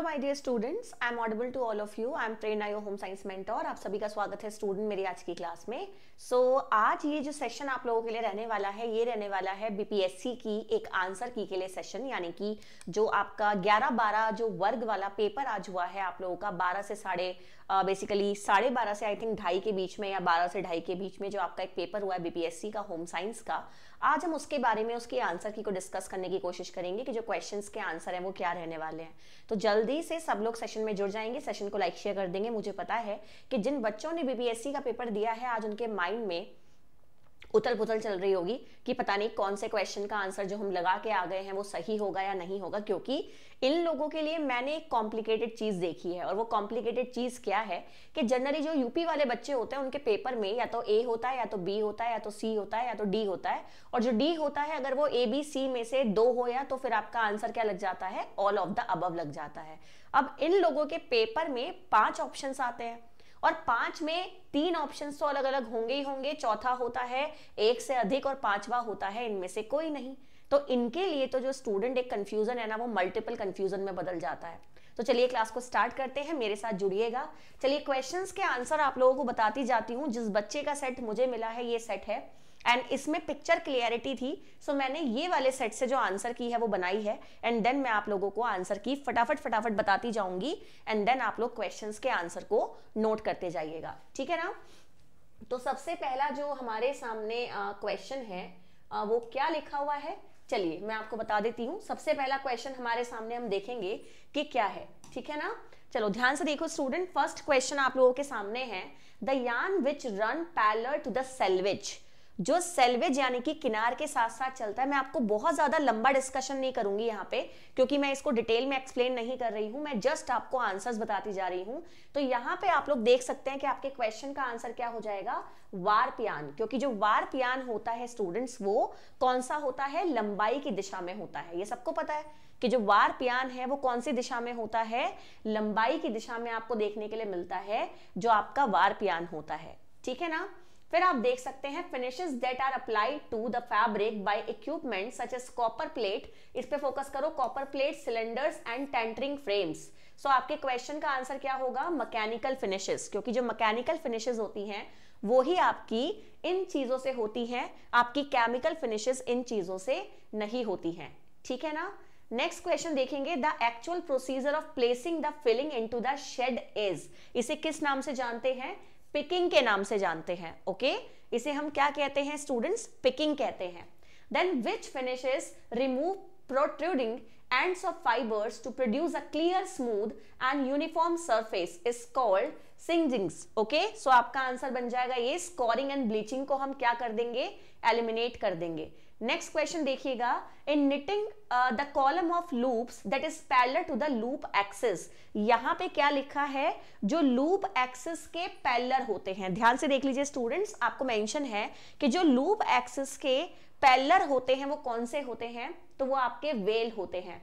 Hello my dear students I am audible to all of you I am Prerna your home science mentor आप सभी का स्वागत है student मेरी आज की क्लास में सो so, आज ये जो सेशन आप लोगों के लिए रहने वाला है ये रहने वाला है बीपीएससी की एक आंसर की के लिए सेशन यानी कि जो आपका 11 12 जो वर्ग वाला पेपर आज हुआ है आप लोगों का बारह से साढ़े बेसिकली साढ़े बारह से आई थिंक ढाई के बीच में या बारह से ढाई के बीच में जो आपका एक पेपर हुआ है बीपीएससी का होम साइंस का आज हम उसके बारे में उसके आंसर की को डिस्कस करने की कोशिश करेंगे कि जो क्वेश्चंस के आंसर हैं वो क्या रहने वाले हैं तो जल्दी से सब लोग सेशन में जुड़ जाएंगे सेशन को लाइक शेयर कर देंगे मुझे पता है कि जिन बच्चों ने बीपीएससी e का पेपर दिया है आज उनके माइंड में उथल पुथल चल रही होगी कि पता नहीं कौन से क्वेश्चन का आंसर जो हम लगा के आ गए हैं वो सही होगा या नहीं होगा क्योंकि इन लोगों के लिए मैंने एक कॉम्प्लिकेटेड चीज देखी है और वो कॉम्प्लिकेटेड चीज क्या है कि जनरली जो यूपी वाले बच्चे होते हैं उनके पेपर में या तो ए होता है या तो बी होता है या तो सी होता है या तो डी होता है और जो डी होता है अगर वो ए बी सी में से दो हो या तो फिर आपका आंसर क्या लग जाता है ऑल ऑफ द अब लग जाता है अब इन लोगों के पेपर में पांच ऑप्शन आते हैं और पांच में तीन ऑप्शंस तो अलग अलग होंगे ही होंगे चौथा होता है एक से अधिक और पांचवा होता है इनमें से कोई नहीं तो इनके लिए तो जो स्टूडेंट एक कंफ्यूजन है ना वो मल्टीपल कंफ्यूजन में बदल जाता है तो चलिए क्लास को स्टार्ट करते हैं मेरे साथ जुड़िएगा चलिए क्वेश्चंस के आंसर आप लोगों को बताती जाती हूँ जिस बच्चे का सेट मुझे मिला है ये सेट है एंड इसमें पिक्चर क्लियरिटी थी सो so मैंने ये वाले सेट से जो आंसर की है वो बनाई है एंड देन मैं आप लोगों को आंसर की फटाफट फटाफट बताती जाऊंगी एंड देन आप लोग क्वेश्चंस के आंसर को नोट करते जाइएगा ठीक है ना तो सबसे पहला जो हमारे सामने क्वेश्चन है आ, वो क्या लिखा हुआ है चलिए मैं आपको बता देती हूँ सबसे पहला क्वेश्चन हमारे सामने हम देखेंगे कि क्या है ठीक है ना चलो ध्यान से देखो स्टूडेंट फर्स्ट क्वेश्चन आप लोगों के सामने है the yarn which run parallel to the selvage जो सेल्वेज यानी कि किनार के साथ साथ चलता है मैं आपको बहुत ज्यादा लंबा डिस्कशन नहीं करूंगी यहाँ पे क्योंकि मैं इसको डिटेल में एक्सप्लेन नहीं कर रही हूँ मैं जस्ट आपको आंसर्स बताती जा रही हूँ तो यहाँ पे आप लोग देख सकते हैं कि आपके क्वेश्चन का आंसर क्या हो जाएगा वारपियान क्योंकि जो पियान होता है स्टूडेंट्स वो कौन सा होता है लंबाई की दिशा में होता है ये सबको पता है कि जो वार पियान है वो कौन सी दिशा में होता है लंबाई की दिशा में आपको देखने के लिए मिलता है जो आपका वार पियान होता है ठीक है ना फिर आप देख सकते हैं finishes that are applied to the fabric by equipment such as copper plate इस पे फोकस करो copper plate cylinders and tentering frames so आपके क्वेश्चन का आंसर क्या होगा मैकेनिकल फिनिशेस क्योंकि जो मैकेनिकल फिनिशेस होती हैं वो ही आपकी इन चीजों से होती हैं आपकी केमिकल फिनिशेस इन चीजों से नहीं होती हैं ठीक है ना नेक्स्ट क्वेश्चन देखेंगे the actual procedure of placing the filling into the shed is इसे किस नाम से जानते हैं पिकिंग के नाम से जानते हैं ओके okay? इसे हम क्या कहते हैं स्टूडेंट्स पिकिंग कहते हैं then which finishes remove protruding ends of fibres to produce a clear smooth and uniform surface is called singeings okay so आपका आंसर बन जाएगा ये स्कोरिंग एंड ब्लीचिंग को हम क्या कर देंगे एलिमिनेट कर देंगे नेक्स्ट क्वेश्चन देखिएगा in knitting the column of loops that is parallel to the loop axis यहां पे क्या लिखा है जो लूप एक्सिस के पैलर होते हैं ध्यान से देख लीजिए स्टूडेंट्स आपको मेंशन है कि जो लूप एक्सिस के पैलर होते हैं वो कौन से होते हैं तो वो आपके वेल होते हैं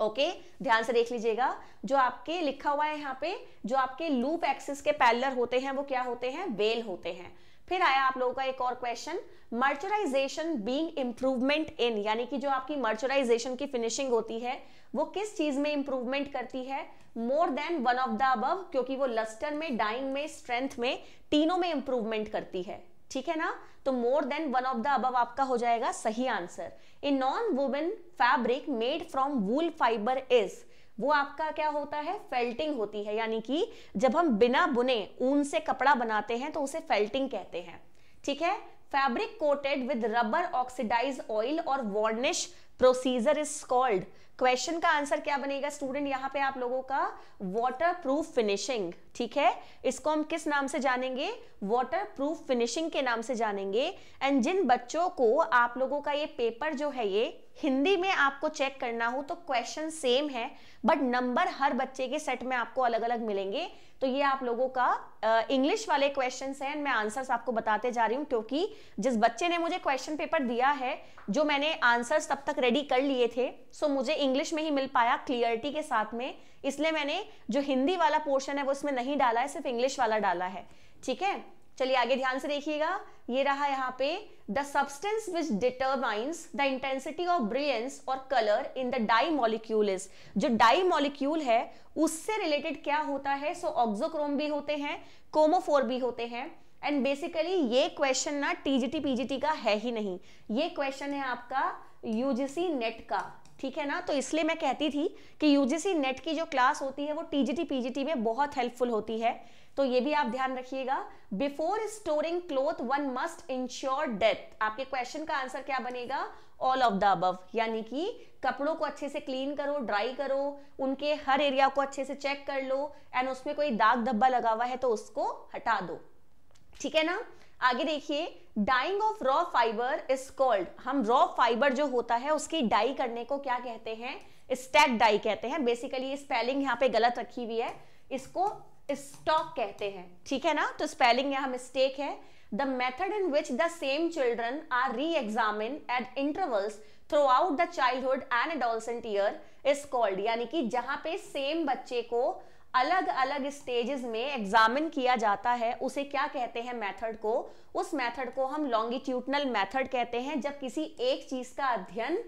ओके okay, ध्यान से देख लीजिएगा जो आपके लिखा हुआ है यहाँ पे जो आपके लूप एक्सिस के पैलर होते हैं वो क्या होते हैं वेल होते हैं फिर आया आप लोगों का एक और question mercerisation being improvement in यानी कि जो आपकी मर्चराइजेशन की फिनिशिंग होती है वो किस चीज में इंप्रूवमेंट करती है more than one of the above क्योंकि वो लस्टर में डाइंग में स्ट्रेंथ में तीनों में इंप्रूवमेंट करती है ठीक है ना तो more than one of the above आपका हो जाएगा सही answer a non woven fabric made from wool fibre is वो आपका क्या होता है फेल्टिंग होती है यानी कि जब हम बिना बुने ऊन से कपड़ा बनाते हैं तो उसे फेल्टिंग कहते हैं ठीक है fabric coated with rubber oxidised oil और varnish procedure is called question का आंसर क्या बनेगा स्टूडेंट यहाँ पे आप लोगों का वॉटर प्रूफ फिनिशिंग ठीक है इसको हम किस नाम से जानेंगे वॉटर प्रूफ फिनिशिंग के नाम से जानेंगे एंड जिन बच्चों को आप लोगों का ये पेपर जो है ये हिंदी में आपको चेक करना हो तो क्वेश्चन सेम है बट नंबर हर बच्चे के सेट में आपको अलग अलग मिलेंगे तो ये आप लोगों का इंग्लिश uh, वाले क्वेश्चन है एंड मैं आंसर्स आपको बताते जा रही हूँ क्योंकि जिस बच्चे ने मुझे क्वेश्चन पेपर दिया है जो मैंने आंसर्स तब तक रेडी कर लिए थे सो मुझे इंग्लिश में ही मिल पाया क्लियरिटी के साथ में इसलिए मैंने जो हिंदी वाला पोर्शन है वो इसमें नहीं डाला है सिर्फ इंग्लिश वाला डाला है ठीक है चलिए आगे ध्यान से देखिएगा ये रहा यहाँ पे the substance which determines the intensity of brilliance और colour in the dye molecule is जो डाई मॉलिक्यूल है उससे रिलेटेड क्या होता है सो so, ऑक्सोक्रोम भी होते हैं कोमोफोर भी होते हैं एंड बेसिकली ये क्वेश्चन ना टीजीटी पीजीटी का है ही नहीं ये क्वेश्चन है आपका यूजीसी नेट का ठीक है ना तो इसलिए मैं कहती थी कि यूजीसी नेट की जो क्लास होती है वो टीजीटी पीजीटी में बहुत हेल्पफुल होती है तो ये भी आप ध्यान रखिएगा before storing cloth one must ensure that आपके क्वेश्चन का आंसर क्या बनेगा ऑल ऑफ द अबव यानी कि कपड़ों को अच्छे से क्लीन करो ड्राई करो उनके हर एरिया को अच्छे से चेक कर लो एंड उसमें कोई दाग धब्बा लगा हुआ है तो उसको हटा दो ठीक है ना आगे देखिए dyeing of raw fibre is called हम रॉ फाइबर जो होता है उसकी डाई करने को क्या कहते हैं स्टैक डाई कहते हैं बेसिकली स्पेलिंग यहाँ पे गलत रखी हुई है इसको स्टॉक कहते हैं ठीक है ना तो स्पेलिंग यहां मिस्टेक है the method in which the same children are re examine at intervals throughout the childhood and adolescent year is called यानी कि जहां पे सेम बच्चे को अलग अलग स्टेजेस में एग्जामिन किया जाता है उसे क्या कहते हैं मेथड को उस मेथड को हम लॉन्गिट्यूडनल मेथड कहते हैं जब किसी एक चीज का अध्ययन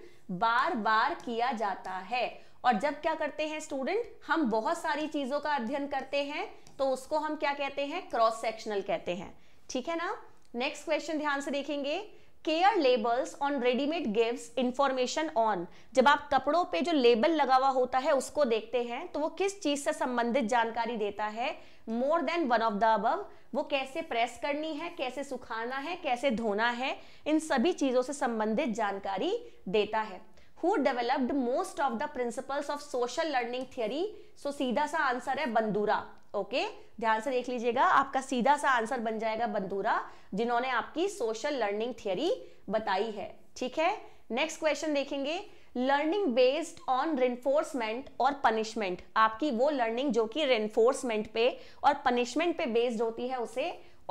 बार बार किया जाता है और जब क्या करते हैं स्टूडेंट हम बहुत सारी चीजों का अध्ययन करते हैं तो उसको हम क्या कहते हैं क्रॉस सेक्शनल कहते हैं ठीक है ना नेक्स्ट क्वेश्चन ध्यान से देखेंगे care labels on readymade gives information on जब आप कपड़ों पे जो लेबल लगा हुआ होता है उसको देखते हैं तो वो किस चीज से संबंधित जानकारी देता है more than one of the above वो कैसे प्रेस करनी है कैसे सुखाना है कैसे धोना है इन सभी चीजों से संबंधित जानकारी देता है who developed most of the principles of social learning theory so सीधा सा आंसर है बंदूरा ओके okay? ध्यान से देख लीजिएगा आपका सीधा सा आंसर बन जाएगा बंदूरा जिन्होंने आपकी सोशल लर्निंग थियरी बताई है ठीक है नेक्स्ट क्वेश्चन देखेंगे लर्निंग बेस्ड ऑन रेनफोर्समेंट और पनिशमेंट आपकी वो लर्निंग जो कि रेनफोर्समेंट पे और पनिशमेंट पे बेस्ड होती है उसे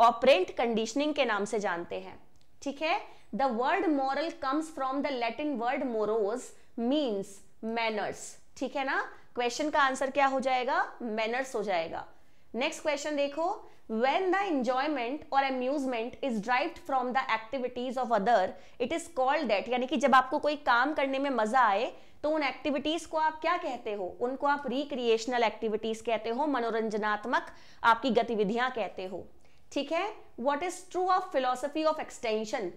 ऑपरेंट कंडीशनिंग के नाम से जानते हैं ठीक है the word moral comes from the latin word moros means manners ठीक है ना क्वेश्चन का आंसर क्या हो जाएगा मैनर्स हो जाएगा नेक्स्ट क्वेश्चन देखो when द enjoyment और amusement is derived from the activities of other it is called that यानी कि जब आपको कोई काम करने में मजा आए तो उन एक्टिविटीज को आप क्या कहते हो उनको आप रिक्रिएशनल एक्टिविटीज कहते हो मनोरंजनात्मक आपकी गतिविधियां कहते हो ठीक है what is true of philosophy of extension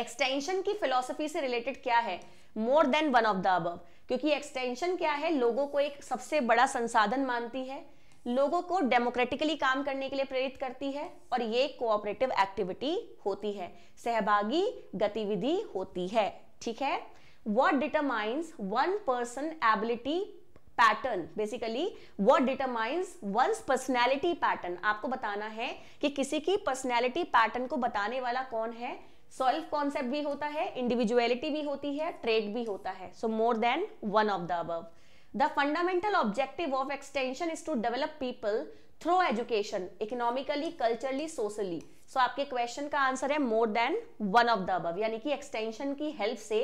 extension की फिलोसफी से रिलेटेड क्या है more than one of the above क्योंकि एक्सटेंशन क्या है लोगों को एक सबसे बड़ा संसाधन मानती है लोगों को डेमोक्रेटिकली काम करने के लिए प्रेरित करती है और ये कोऑपरेटिव एक्टिविटी होती है सहभागी गतिविधि होती है ठीक है what determines one person ability pattern basically what determines one personality pattern आपको बताना है कि किसी की पर्सनैलिटी पैटर्न को बताने वाला कौन है सेल्फ कॉन्सेप्ट भी होता है इंडिविजुअलिटी भी होती है ट्रेड भी होता है so more than one of the above the fundamental objective of extension is to develop people through education economically culturally socially so आपके क्वेश्चन का आंसर है more than one of the above यानी कि extension की help से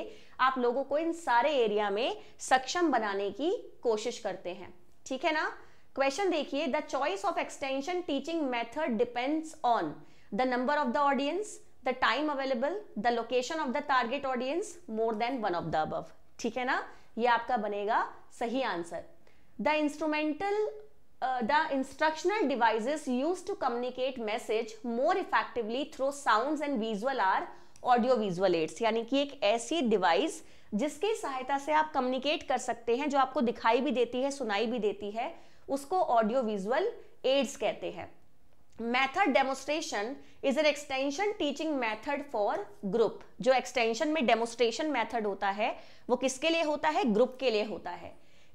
आप लोगों को इन सारे एरिया में सक्षम बनाने की कोशिश करते हैं ठीक है ना क्वेश्चन देखिए the choice of extension teaching method depends on the number of the audience the time available the location of the target audience more than one of the above ठीक है ना ये आपका बनेगा सही answer the instrumental the instructional devices use to communicate message more effectively through sound and visual are audio visual aids यानी कि एक ऐसी डिवाइस जिसकी सहायता से आप कम्युनिकेट कर सकते हैं जो आपको दिखाई भी देती है सुनाई भी देती है उसको ऑडियो विजुअल एड्स कहते हैं method demonstration is an extension teaching method for group जो एक्सटेंशन में डेमोस्ट्रेशन मेथड होता है वो किसके लिए होता है ग्रुप के लिए होता है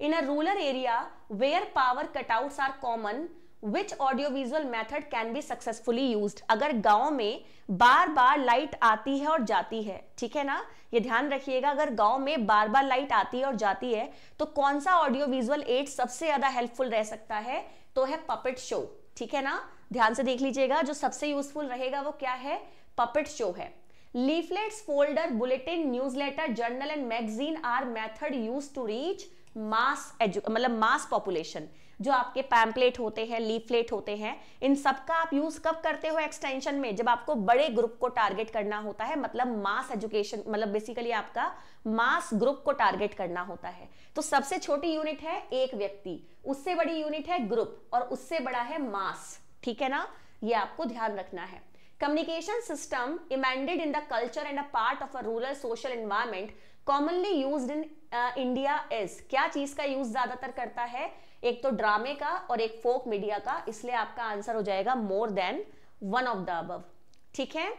in a rural area where power cutouts are common which audio visual method can be successfully use अगर गांव में बार बार लाइट आती है और जाती है ठीक है ना ये ध्यान रखिएगा अगर गांव में बार बार लाइट आती है और जाती है तो कौन सा ऑडियो विजुअल एड सबसे ज्यादा हेल्पफुल रह सकता है तो है पपेट शो ठीक है ना ध्यान से देख लीजिएगा जो सबसे यूजफुल रहेगा वो क्या है पपेट शो है leaflets folder bulletin newsletter journal and magazine are method use to reach mass मतलब मास पॉपुलेशन जो आपके पैम्पलेट होते हैं लीफलेट होते हैं इन सब का आप यूज कब करते हो एक्सटेंशन में जब आपको बड़े ग्रुप को टारगेट करना होता है मतलब मास एजुकेशन मतलब बेसिकली आपका मास ग्रुप को टारगेट करना होता है तो सबसे छोटी यूनिट है एक व्यक्ति उससे बड़ी यूनिट है ग्रुप और उससे बड़ा है मास ठीक है ना ये आपको ध्यान रखना है communication system embedded in the culture and a part of a rural social environment commonly use in India is क्या चीज का यूज ज्यादातर करता है एक तो ड्रामे का और एक फोक मीडिया का इसलिए आपका आंसर हो जाएगा more than one of the above ठीक है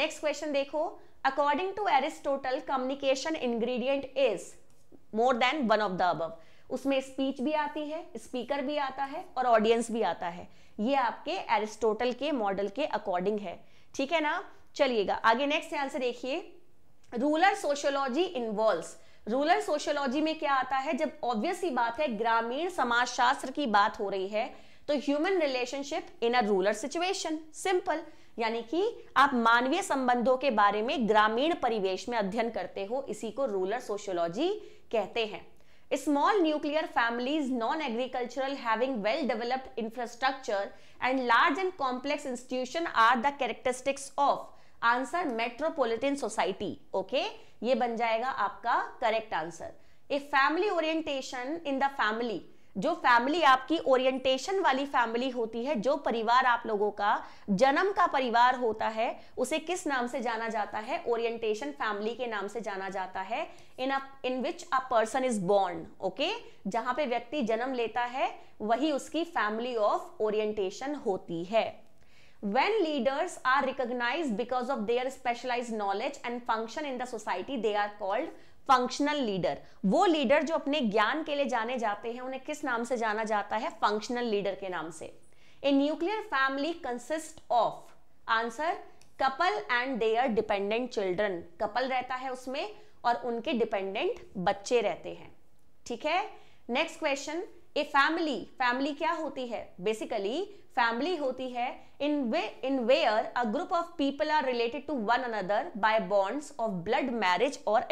नेक्स्ट क्वेश्चन देखो according to Aristotle communication ingredient is more than one of the above उसमें स्पीच भी आती है स्पीकर भी आता है और ऑडियंस भी आता है ये आपके एरिस्टोटल के मॉडल के अकॉर्डिंग है ठीक है ना चलिएगा आगे नेक्स्ट ध्यान से देखिए rural sociology involve rural sociology में क्या आता है जब ऑब्वियस ही बात है ग्रामीण समाज शास्त्र की बात हो रही है तो human relationship in a rural situation simple यानी कि आप मानवीय संबंधों के बारे में ग्रामीण परिवेश में अध्ययन करते हो इसी को रूरल सोशियोलॉजी कहते हैं small nuclear families non agricultural having well developed infrastructure and large and complex institution are the characteristics of answer metropolitan society okay ये बन जाएगा आपका correct answer a family orientation in the family जो family आपकी orientation वाली family होती है जो परिवार आप लोगों का जन्म का परिवार होता है उसे किस नाम से जाना जाता है ओरिएंटेशन फैमिली के नाम से जाना जाता है in in which a person is born okay जहां पे व्यक्ति जन्म लेता है वही उसकी फैमिली ऑफ ओरिएंटेशन होती है when leaders are recognized because of their specialized knowledge and function in the society they are called functional leader वो लीडर जो अपने ज्ञान के लिए जाने जाते हैं उन्हें किस नाम से जाना जाता है फंक्शनल लीडर के नाम से a nuclear family consist of answer couple and their dependent children couple रहता है उसमें और उनके डिपेंडेंट बच्चे रहते हैं ठीक है next question a family family क्या होती है बेसिकली फैमिली होती है in in in a group of people people are related to one another by bonds of blood marriage or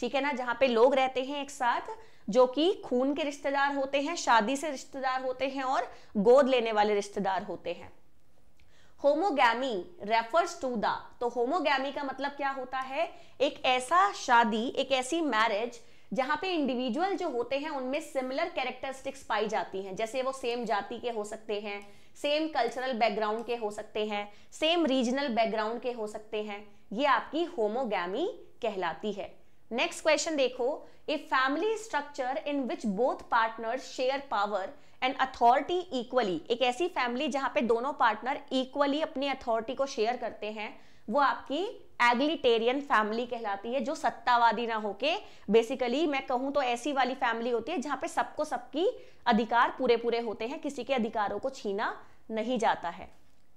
ठीक है ना जहां पे लोग रहते हैं एक साथ जो कि खून के रिश्तेदार होते हैं शादी से रिश्तेदार होते हैं और गोद लेने वाले रिश्तेदार होते हैं होमोगैमी रेफर्स टू द तो होमोगैमी का मतलब क्या होता है एक ऐसा शादी एक ऐसी मैरिज जहां पे इंडिविजुअल जो होते हैं उनमें सिमिलर कैरेक्टरिस्टिक्स पाई जाती हैं जैसे वो सेम जाति के हो सकते हैं सेम कल्चरल बैकग्राउंड के हो सकते हैं सेम रीजनल बैकग्राउंड के हो सकते हैं ये आपकी होमोगैमी कहलाती है नेक्स्ट क्वेश्चन देखो a family structure in which both partner share power and authority equally एक ऐसी फैमिली जहां पे दोनों पार्टनर इक्वली अपनी अथॉरिटी को शेयर करते हैं वो आपकी एग्लिटेरियन फैमिली कहलाती है जो सत्तावादी ना होके बेसिकली मैं कहूं तो ऐसी वाली फैमिली होती है जहां पे सबको सबकी अधिकार पूरे पूरे होते हैं किसी के अधिकारों को छीना नहीं जाता है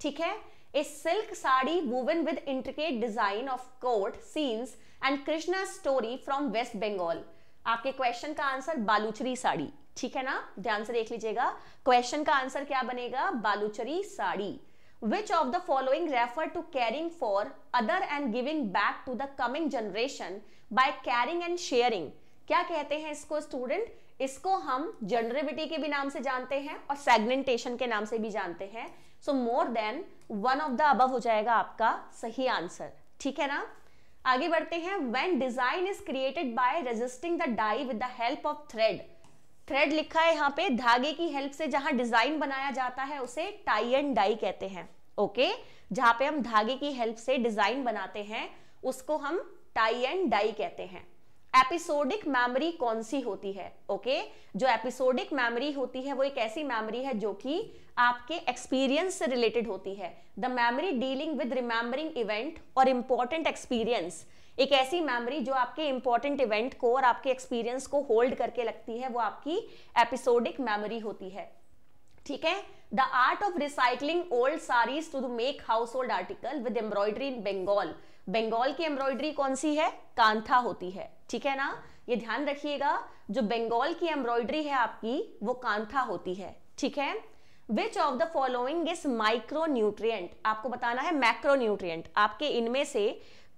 ठीक है a silk sari woven with intricate design of court scenes and Krishna story from west Bengal. आपके क्वेश्चन का आंसर बालूचरी साड़ी ठीक है ना ध्यान से देख लीजिएगा क्वेश्चन का आंसर क्या बनेगा Baluchari sari which of the following refer to caring for other and giving back to the coming generation by caring and sharing क्या कहते हैं इसको स्टूडेंट इसको हम जनरेविटी के भी नाम से जानते हैं और सेगमेंटेशन के नाम से भी जानते हैं so more than one of the above हो जाएगा आपका सही आंसर ठीक है ना आगे बढ़ते हैं when design is created by resisting the dye with the help of thread thread लिखा है यहाँ पे धागे की हेल्प से जहां डिजाइन बनाया जाता है उसे टाई एंड डाई कहते हैं ओके जहां पे हम धागे की हेल्प से डिजाइन बनाते हैं उसको हम टाई एंड डाई कहते हैं एपिसोडिक मेमोरी कौन सी होती है ओके जो एपिसोडिक मेमोरी होती है वो एक ऐसी मेमोरी है जो कि आपके एक्सपीरियंस से रिलेटेड होती है the memory dealing with remembering event और इंपॉर्टेंट एक्सपीरियंस एक ऐसी मेमोरी जो आपके इंपॉर्टेंट इवेंट को और आपके एक्सपीरियंस को होल्ड करके लगती है वो आपकी एपिसोडिक मेमोरी होती है ठीक है the art of recycling old saris to make household article with embroidery in Bengal Bengal की एम्ब्रॉयडरी कौन सी है कांथा होती है ठीक है ना ये ध्यान रखिएगा जो बंगाल की एम्ब्रॉयडरी है आपकी वो कांथा होती है ठीक है which of the following is micronutrient आपको बताना है मैक्रो न्यूट्रिएंट आपके इनमें से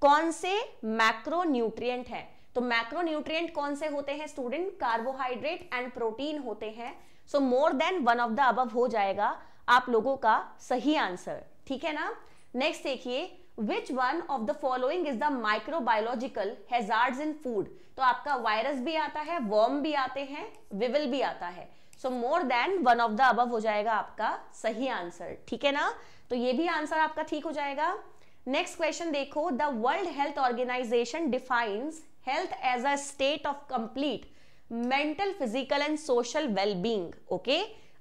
कौन से मैक्रोन्यूट्रिएंट है तो मैक्रोन्यूट्रिएंट कौन से होते हैं स्टूडेंट कार्बोहाइड्रेट एंड प्रोटीन होते हैं so more than one of the above हो जाएगा आप लोगों का सही आंसर ठीक है ना नेक्स्ट देखिए which one of the following is the microbiological hazard in food तो आपका वायरस भी आता है वॉर्म भी आते हैं विविल भी आता है so more than one of the above हो जाएगा आपका सही आंसर ठीक है ना तो ये भी आंसर आपका ठीक हो जाएगा नेक्स्ट क्वेश्चन देखो the world health organization defines health as a state of complete mental physical and social wellbeing okay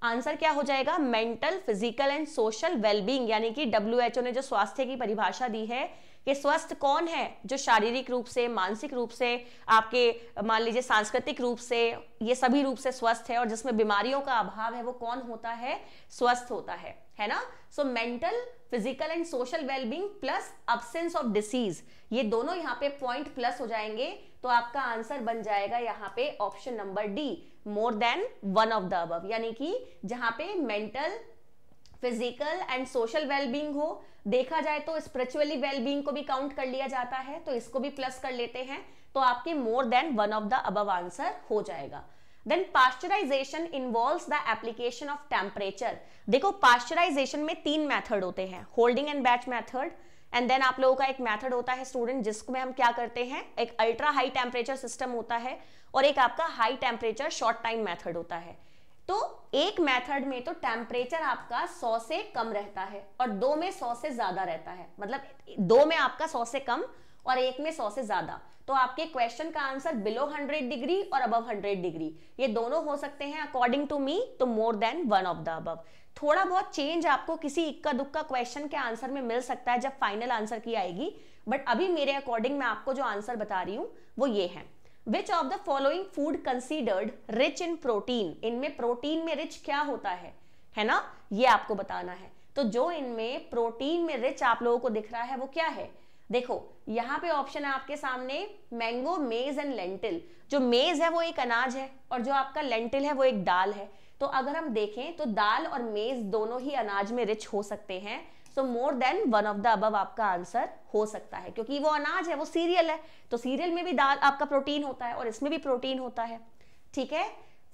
answer क्या हो जाएगा mental physical and social wellbeing यानी कि डब्ल्यू ने जो स्वास्थ्य की परिभाषा दी है कि स्वस्थ कौन है जो शारीरिक रूप से मानसिक रूप से आपके मान लीजिए सांस्कृतिक रूप से ये सभी रूप से स्वस्थ है और जिसमें बीमारियों का अभाव है वो कौन होता है स्वस्थ होता है है ना so mental physical and social wellbeing plus absence of disease ये दोनों यहाँ पे पॉइंट प्लस हो जाएंगे तो आपका आंसर बन जाएगा यहाँ पे option number D more than one of the above यानी कि जहां पे mental physical and social wellbeing हो देखा जाए तो स्पिरिचुअली वेलबींग को भी काउंट कर लिया जाता है तो इसको भी प्लस कर लेते हैं तो आपके more than one of the above answer हो जाएगा then pasteurization involve the application of temperature देखो पास्चराइजेशन में तीन मैथड होते हैं holding and batch method and then आप लोगों का एक मैथड होता है स्टूडेंट जिसको में हम क्या करते हैं एक अल्ट्रा हाई टेम्परेचर सिस्टम होता है और एक आपका high temperature short time method होता है तो एक मेथड में तो टेम्परेचर आपका 100 से कम रहता है और दो में 100 से ज्यादा रहता है मतलब दो में आपका 100 से कम और एक में सौ से ज्यादा तो आपके क्वेश्चन का आंसर बिलो हंड्रेड डिग्री और अबव हंड्रेड डिग्री ये दोनों हो सकते हैं अकॉर्डिंग टू मी तो more than one of the above थोड़ा बहुत चेंज आपको किसी इक्का दुक्का क्वेश्चन के आंसर में मिल सकता है जब फाइनल आंसर की आएगी बट अभी मेरे अकॉर्डिंग मैं आपको जो आंसर बता रही हूँ वो ये है which of the following food considered rich in protein इनमें प्रोटीन में रिच क्या होता है है ना ये आपको बताना है तो जो इनमें प्रोटीन में रिच आप लोगों को दिख रहा है वो क्या है देखो यहाँ पे ऑप्शन है आपके सामने मैंगो मेज एंड लेंटिल जो मेज है वो एक अनाज है और जो आपका लेंटिल है वो एक दाल है तो अगर हम देखें तो दाल और मेज दोनों ही अनाज में रिच हो सकते हैं so more than one of the above आपका आंसर हो सकता है क्योंकि वो अनाज है वो सीरियल है तो सीरियल में भी दाल आपका प्रोटीन होता है और इसमें भी प्रोटीन होता है ठीक है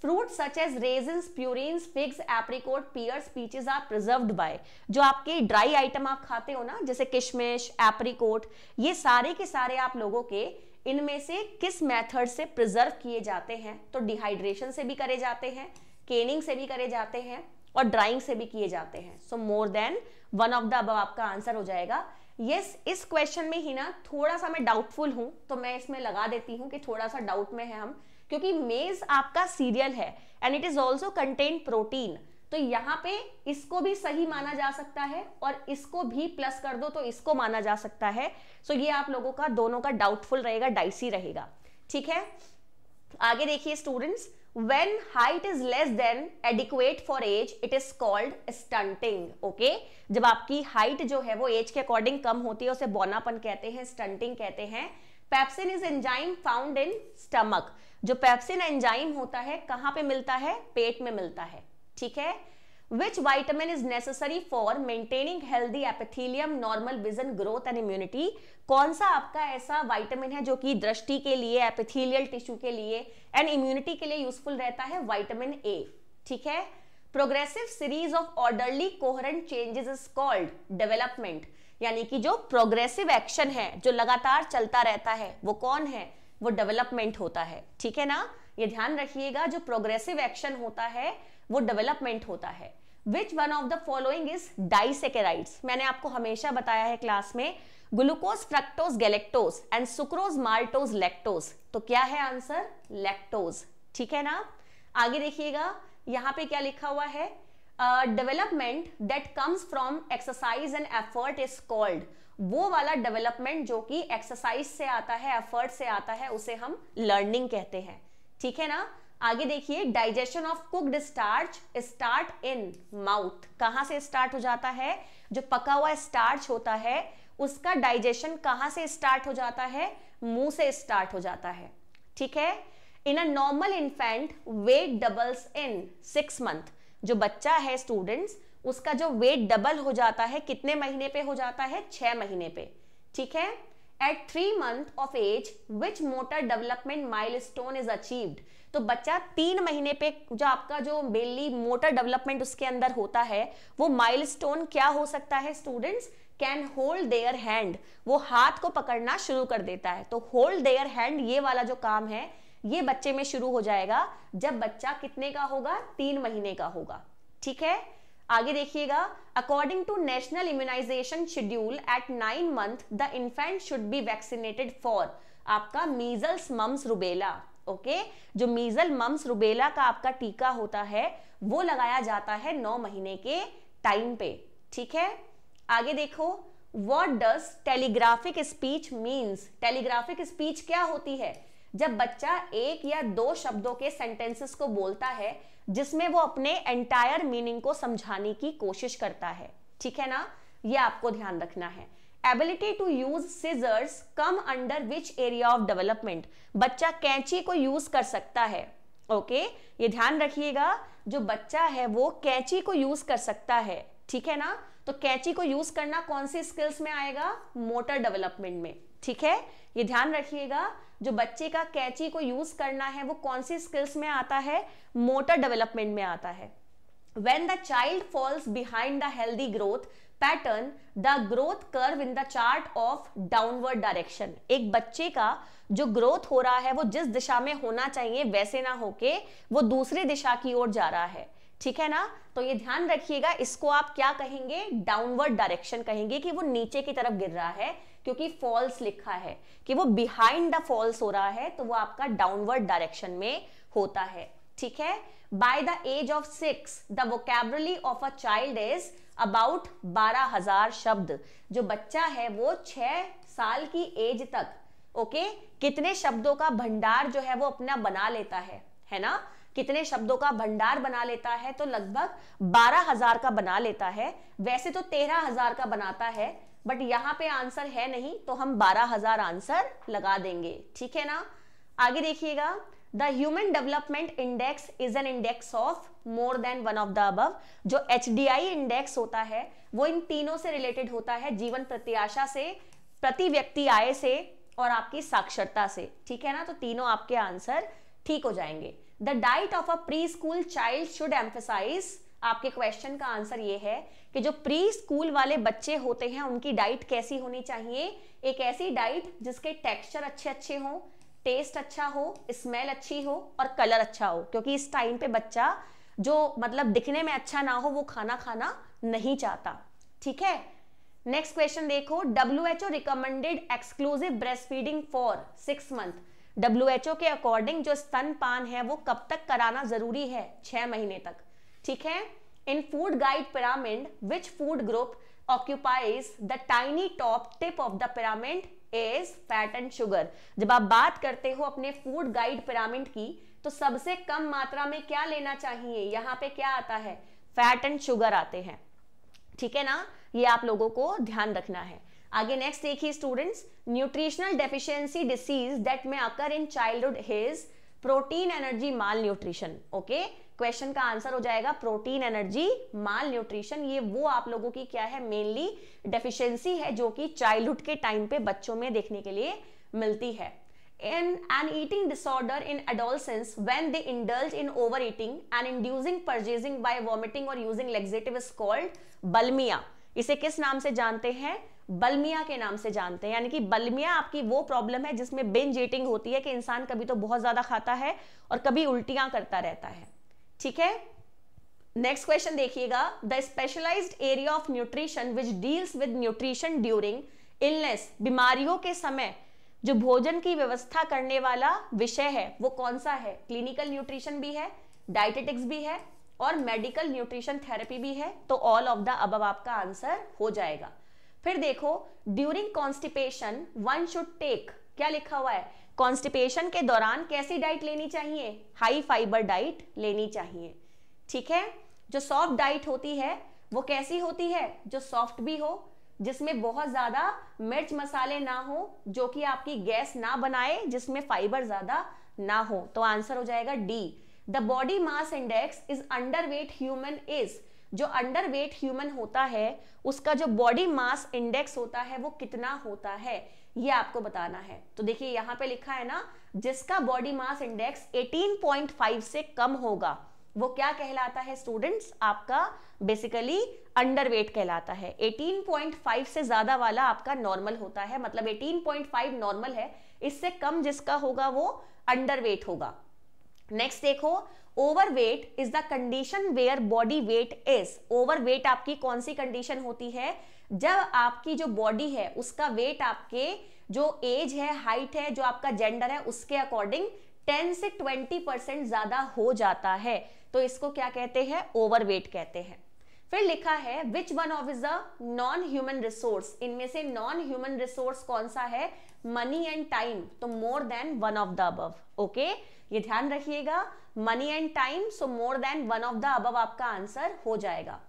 fruit such as raisin prune figs apricot pears peaches are preserve by जो आपके ड्राई आइटम आप खाते हो ना जैसे किशमिश एप्रीकोट ये सारे के सारे आप लोगों के इनमें से किस मेथड से प्रिजर्व किए जाते हैं तो डिहाइड्रेशन से भी करे जाते हैं केनिंग से भी करे जाते हैं और ड्राइंग से भी किए जाते हैं so more than one of the above आपका आंसर हो जाएगा यस yes, इस क्वेश्चन में ही ना थोड़ा सा मैं डाउटफुल हूं तो मैं इसमें लगा देती हूँ कि थोड़ा सा डाउट में है हम क्योंकि मेज आपका सीरियल है and it is also contain protein तो यहाँ पे इसको भी सही माना जा सकता है और इसको भी प्लस कर दो तो इसको माना जा सकता है सो so ये आप लोगों का दोनों का डाउटफुल रहेगा डाइसी रहेगा ठीक है आगे देखिए students when height is less than adequate for age it is called stunting okay जब आपकी हाइट जो है वो एज के अकॉर्डिंग कम होती है उसे बोनापन कहते हैं स्टंटिंग कहते हैं pepsin is enzyme found in stomach जो पेप्सिन एंजाइम होता है कहां पे मिलता है पेट में मिलता है ठीक है which vitamin is necessary for maintaining healthy epithelium normal vision growth and immunity कौन सा आपका ऐसा वाइटामिन है जो कि दृष्टि के लिए एपिथेलियल टिश्यू के लिए एंड इम्यूनिटी के लिए यूजफुल रहता है वाइटामिन ए ठीक है progressive series of orderly coherent changes is called development यानी कि जो प्रोग्रेसिव एक्शन है जो लगातार चलता रहता है वो कौन है वो डेवलपमेंट होता है ठीक है ना ये ध्यान रखिएगा जो प्रोग्रेसिव एक्शन होता है वो डेवलपमेंट होता है which one of the following is disaccharides मैंने आपको हमेशा बताया है क्लास में glucose fructose galactose and sucrose maltose lactose तो क्या है आंसर लेक्टोज ठीक है ना आगे देखिएगा यहाँ पे क्या लिखा हुआ है development that comes from exercise and effort is called वो वाला डेवलपमेंट जो कि एक्सरसाइज से आता है एफर्ट से आता है उसे हम लर्निंग कहते हैं ठीक है ना आगे देखिए digestion of cooked starch start in mouth कहां से स्टार्ट हो जाता है जो पका हुआ स्टार्च होता है उसका डाइजेशन कहां से स्टार्ट हो जाता है मुंह से स्टार्ट हो जाता है ठीक है in a normal infant weight doubles in six month जो बच्चा है स्टूडेंट्स उसका जो वेट डबल हो जाता है कितने महीने पे हो जाता है छह महीने पे ठीक है at three month of age which motor development milestone is achieved तो बच्चा तीन महीने पे जो आपका जो मेनली मोटर डेवलपमेंट उसके अंदर होता है वो माइल स्टोन क्या हो सकता है students can hold their hand वो हाथ को पकड़ना शुरू कर देता है तो होल्ड देयर हैंड ये वाला जो काम है ये बच्चे में शुरू हो जाएगा जब बच्चा कितने का होगा तीन महीने का होगा ठीक है आगे देखिएगा according to national immunization schedule at nine month the infant should be vaccinated for आपका मीजल्स मम्स रुबेला ओके जो मीजल मम्स रुबेला का आपका टीका होता है वो लगाया जाता है नौ महीने के टाइम पे ठीक है आगे देखो what does telegraphic speech means telegraphic speech क्या होती है जब बच्चा एक या दो शब्दों के सेंटेंसेस को बोलता है जिसमें वो अपने एंटायर मीनिंग को समझाने की कोशिश करता है ठीक है ना ये आपको ध्यान रखना है ability to use scissors come under which area of development बच्चा कैंची को यूज कर सकता है ओके okay? ये ध्यान रखिएगा जो बच्चा है वो कैंची को यूज कर सकता है ठीक है ना तो कैंची को यूज करना कौन सी स्किल्स में आएगा मोटर डेवलपमेंट में ठीक है ये ध्यान रखिएगा जो बच्चे का कैची को यूज करना है वो कौन सी स्किल्स में आता है मोटर डेवलपमेंट में आता है when the child falls behind the healthy growth pattern the growth curve in the chart of downward direction एक बच्चे का जो ग्रोथ हो रहा है वो जिस दिशा में होना चाहिए वैसे ना होके वो दूसरी दिशा की ओर जा रहा है ठीक है ना तो ये ध्यान रखिएगा इसको आप क्या कहेंगे डाउनवर्ड डायरेक्शन कहेंगे कि वो नीचे की तरफ गिर रहा है क्योंकि फॉल्स लिखा है कि वो बिहाइंड द फॉल्स हो रहा है तो वो आपका डाउनवर्ड डायरेक्शन में होता है ठीक है by the age of six the vocabulary of a child is about बारह हजार शब्द जो बच्चा है वो छह साल की एज तक ओके कितने शब्दों का भंडार जो है वो अपना बना लेता है है ना कितने शब्दों का भंडार बना लेता है तो लगभग बारह हजार का बना लेता है वैसे तो तेरह हजार का बनाता है बट यहाँ पे आंसर है नहीं तो हम 12000 आंसर लगा देंगे ठीक है ना आगे देखिएगा the human development index is an index of more than one of the above जो एच इंडेक्स होता है वो इन तीनों से रिलेटेड होता है जीवन प्रत्याशा से प्रति व्यक्ति आय से और आपकी साक्षरता से ठीक है ना तो तीनों आपके आंसर ठीक हो जाएंगे the diet of a preschool child should emphasize आपके क्वेश्चन का आंसर ये है कि जो प्री स्कूल वाले बच्चे होते हैं उनकी डाइट कैसी होनी चाहिए एक ऐसी डाइट जिसके टेक्सचर अच्छे अच्छे हो टेस्ट अच्छा हो स्मेल अच्छी हो और कलर अच्छा हो क्योंकि इस टाइम पे बच्चा जो मतलब दिखने में अच्छा ना हो वो खाना खाना नहीं चाहता ठीक है नेक्स्ट क्वेश्चन देखो W H O recommended exclusive breast feeding for six month W H O के अकॉर्डिंग जो स्तनपान है वो कब तक कराना जरूरी है छह महीने तक ठीक है in food guide pyramid which food group occupies the tiny top tip of the pyramid is fat and sugar जब आप बात करते हो अपने फूड गाइड पिरामिड की तो सबसे कम मात्रा में क्या लेना चाहिए यहाँ पे क्या आता है फैट एंड शुगर आते हैं ठीक है ना ये आप लोगों को ध्यान रखना है आगे नेक्स्ट देखिए students nutritional deficiency disease that में आकर in childhood his protein energy malnutrition okay question का आंसर हो जाएगा प्रोटीन एनर्जी माल न्यूट्रिशन ये वो आप लोगों की क्या है मेनली डेफिशिएंसी है जो कि चाइल्डहुड के टाइम पे बच्चों में देखने के लिए मिलती है an eating disorder in adolescence when they indulge in overeating and inducing purchasing by vomiting और using laxative is called bulimia इसे किस नाम से जानते हैं बल्मिया के नाम से जानते हैं यानी कि बल्मिया आपकी वो प्रॉब्लम है जिसमें बिन जेटिंग होती है कि इंसान कभी तो बहुत ज्यादा खाता है और कभी उल्टियां करता रहता है ठीक है नेक्स्ट क्वेश्चन देखिएगा the specialize area of nutrition which deals with nutrition during illness बीमारियों के समय जो भोजन की व्यवस्था करने वाला विषय है वो कौन सा है क्लिनिकल न्यूट्रिशन भी है डाइटेटिक्स भी है और मेडिकल न्यूट्रिशन थेरेपी भी है तो ऑल ऑफ द अब आपका आंसर हो जाएगा फिर देखो during constipation one should take क्या लिखा हुआ है कॉन्स्टिपेशन के दौरान कैसी डाइट लेनी चाहिए हाई फाइबर डाइट लेनी चाहिए ठीक है जो सॉफ्ट डाइट होती है वो कैसी होती है जो सॉफ्ट भी हो जिसमें बहुत ज्यादा मिर्च मसाले ना हो जो कि आपकी गैस ना बनाए जिसमें फाइबर ज्यादा ना हो तो आंसर हो जाएगा D the body mass index is underweight human is जो अंडर वेट ह्यूमन होता है उसका जो बॉडी मास इंडेक्स होता है वो कितना होता है ये आपको बताना है तो देखिए यहाँ पे लिखा है ना जिसका बॉडी मास इंडेक्स 18.5 से कम होगा वो क्या कहलाता है स्टूडेंट्स आपका बेसिकली अंडरवेट कहलाता है 18.5 से ज्यादा वाला आपका नॉर्मल होता है मतलब 18.5 नॉर्मल है इससे कम जिसका होगा वो अंडरवेट होगा नेक्स्ट देखो overweight is the condition where body weight is overweight आपकी कौन सी कंडीशन होती है जब आपकी जो बॉडी है उसका वेट आपके जो एज है हाइट है जो आपका जेंडर है उसके अकॉर्डिंग 10 से 20 परसेंट ज्यादा हो जाता है तो इसको क्या कहते हैं ओवरवेट कहते हैं फिर लिखा है which one of is the non human resource इनमें से नॉन ह्यूमन रिसोर्स कौन सा है मनी एंड टाइम तो more than one of the above okay ये ध्यान रखिएगा money and time so more than one of the above आपका आंसर हो जाएगा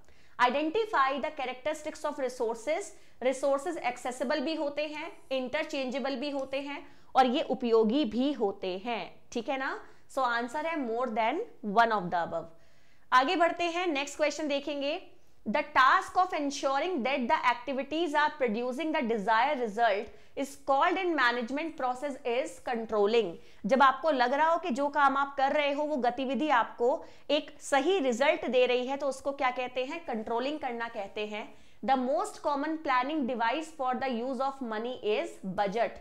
identify the characteristics of resources resources accessible भी होते हैं इंटरचेंजेबल भी होते हैं और ये उपयोगी भी होते हैं ठीक है ना सो so आंसर है more than one of the above आगे बढ़ते हैं नेक्स्ट क्वेश्चन देखेंगे the task of ensuring that the activities are producing the desire result is called in management process is controlling जब आपको लग रहा हो कि जो काम आप कर रहे हो वो गतिविधि आपको एक सही रिजल्ट दे रही है तो उसको क्या कहते हैं कंट्रोलिंग करना कहते हैं the most common planning device for the use of money is budget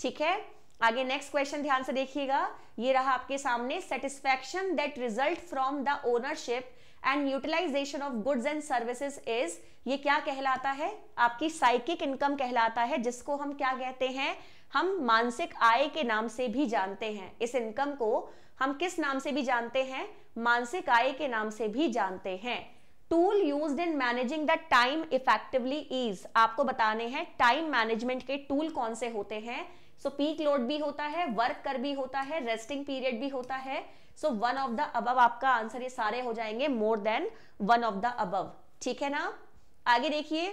ठीक है आगे नेक्स्ट क्वेश्चन ध्यान से देखिएगा ये रहा आपके सामने satisfaction that result from the ownership and utilization of goods and services is ये क्या कहलाता है आपकी साइकिक इनकम कहलाता है जिसको हम क्या कहते हैं हम मानसिक आय के नाम से भी जानते हैं इस इनकम को हम किस नाम से भी जानते हैं मानसिक आय के नाम से भी जानते हैं tool use in managing the time effectively is आपको बताने हैं टाइम मैनेजमेंट के टूल कौन से होते हैं सो पीक लोड भी होता है वर्क कर भी होता है रेस्टिंग पीरियड भी होता है so one of the above आपका आंसर ये सारे हो जाएंगे more than one of the above ठीक है ना आगे देखिए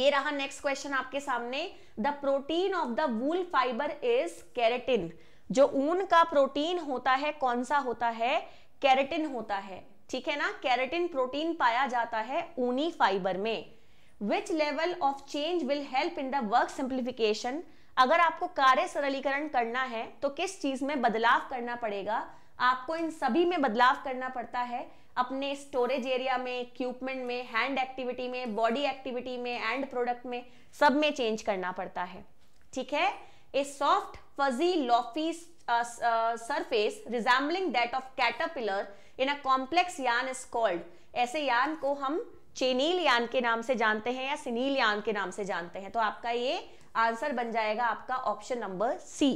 ये रहा नेक्स्ट क्वेश्चन आपके सामने the protein of the wool fibre is keratin जो ऊन का प्रोटीन होता है कौन सा होता है कैरेटिन होता है ठीक है ना कैरेटिन प्रोटीन पाया जाता है ऊनी फाइबर में which level of change will help in the work simplification अगर आपको कार्य सरलीकरण करना है तो किस चीज में बदलाव करना पड़ेगा आपको इन सभी में बदलाव करना पड़ता है अपने स्टोरेज एरिया में इक्विपमेंट में हैंड एक्टिविटी में बॉडी एक्टिविटी में एंड प्रोडक्ट में सब में चेंज करना पड़ता है ठीक है a soft fuzzy lofty surface resembling that of caterpillar in a complex yarn is called ऐसे यान को हम चेनील यान के नाम से जानते हैं या सिनील यान के नाम से जानते हैं तो आपका ये आंसर बन जाएगा आपका ऑप्शन नंबर सी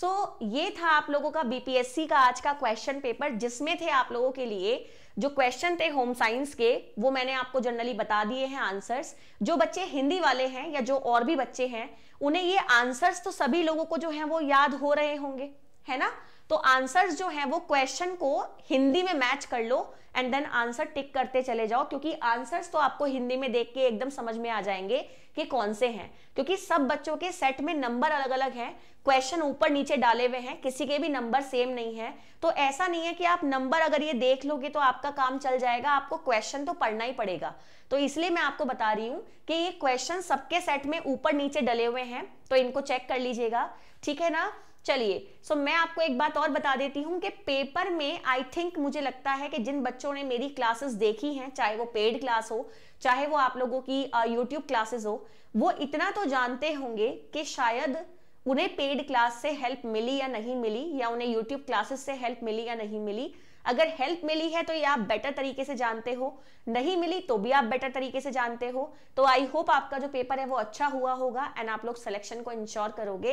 सो ये था आप लोगों का बीपीएससी का आज का क्वेश्चन पेपर जिसमें थे आप लोगों के लिए जो क्वेश्चन थे होम साइंस के वो मैंने आपको जनरली बता दिए हैं आंसर्स जो बच्चे हिंदी वाले हैं या जो और भी बच्चे हैं उन्हें ये आंसर्स तो सभी लोगों को जो है वो याद हो रहे होंगे है ना तो आंसर्स जो है वो क्वेश्चन को हिंदी में मैच कर लो एंड देन आंसर टिक करते चले जाओ क्योंकि आंसर्स तो आपको हिंदी में देख के एकदम समझ में आ जाएंगे कि कौन से हैं क्योंकि सब बच्चों के सेट में नंबर अलग अलग हैं क्वेश्चन ऊपर नीचे डाले हुए हैं किसी के भी नंबर सेम नहीं है तो ऐसा नहीं है कि आप नंबर अगर ये देख लोगे तो आपका काम चल जाएगा आपको क्वेश्चन तो पढ़ना ही पड़ेगा तो इसलिए मैं आपको बता रही हूँ कि ये क्वेश्चन सबके सेट में ऊपर नीचे डले हुए हैं तो इनको चेक कर लीजिएगा ठीक है ना चलिए सो so, मैं आपको एक बात और बता देती हूँ कि पेपर में आई थिंक मुझे लगता है कि जिन बच्चों ने मेरी क्लासेस देखी हैं चाहे वो पेड क्लास हो चाहे वो आप लोगों की यूट्यूब क्लासेस हो वो इतना तो जानते होंगे कि शायद उन्हें पेड क्लास से हेल्प मिली या नहीं मिली या उन्हें यूट्यूब क्लासेस से हेल्प मिली या नहीं मिली अगर हेल्प मिली है तो ये आप बेटर तरीके से जानते हो नहीं मिली तो भी आप बेटर तरीके से जानते हो तो आई होप आपका जो पेपर है वो अच्छा हुआ होगा एंड आप लोग सिलेक्शन को इंश्योर करोगे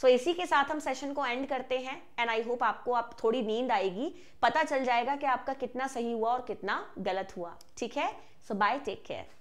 सो so, इसी के साथ हम सेशन को एंड करते हैं एंड आई होप आपको आप थोड़ी नींद आएगी पता चल जाएगा कि आपका कितना सही हुआ और कितना गलत हुआ ठीक है सो बाय टेक केयर